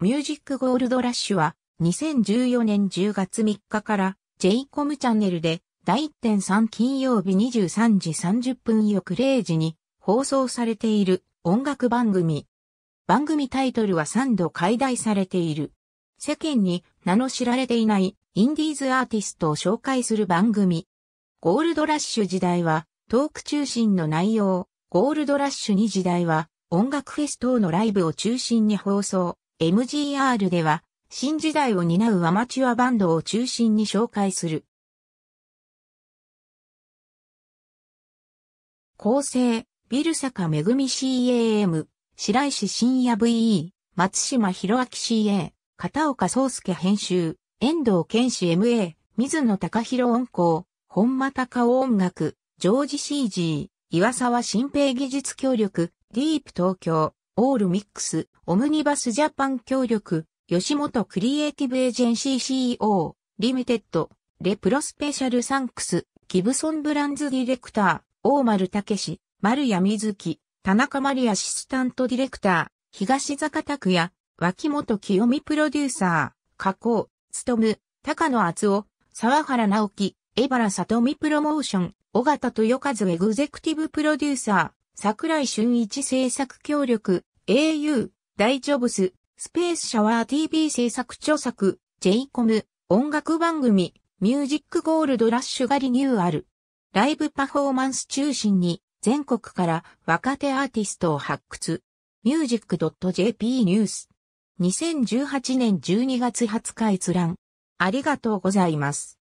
ミュージックゴールドラッシュは2014年10月3日から j コムチャンネルで第1.3金曜日23時30分翌0時に放送されている音楽番組。番組タイトルは3度解題されている。世間に名の知られていないインディーズアーティストを紹介する番組。ゴールドラッシュ時代はトーク中心の内容。ゴールドラッシュ2時代は音楽フェス等のライブを中心に放送。MGR では、新時代を担うアマチュアバンドを中心に紹介する。構成、ビル坂めぐみ CAM、白石深夜 VE、松島博明 CA、片岡宗介編集、遠藤健志 MA、水野隆弘音工、本間隆夫音楽、ジョージ CG、岩沢新平技術協力、ディープ東京、オールミックス、オムニバスジャパン協力、吉本クリエイティブエージェンシー CEO、リミテッド、レプロスペシャルサンクス、ギブソンブランズディレクター、大丸武史、丸谷瑞希、田中まりアシスタントディレクター、東坂拓也、脇本清美プロデューサー、加工、務、高野厚夫、沢原直樹、江原里美プロモーション、尾形豊和エグゼクティブプロデューサー、桜井俊一制作協力、au、大ジョブス、スペースシャワー TV 制作著作、j コム、音楽番組、ミュージックゴールドラッシュがリニューアル。ライブパフォーマンス中心に全国から若手アーティストを発掘。music.jp ニュース。2018年12月20日閲覧。ありがとうございます。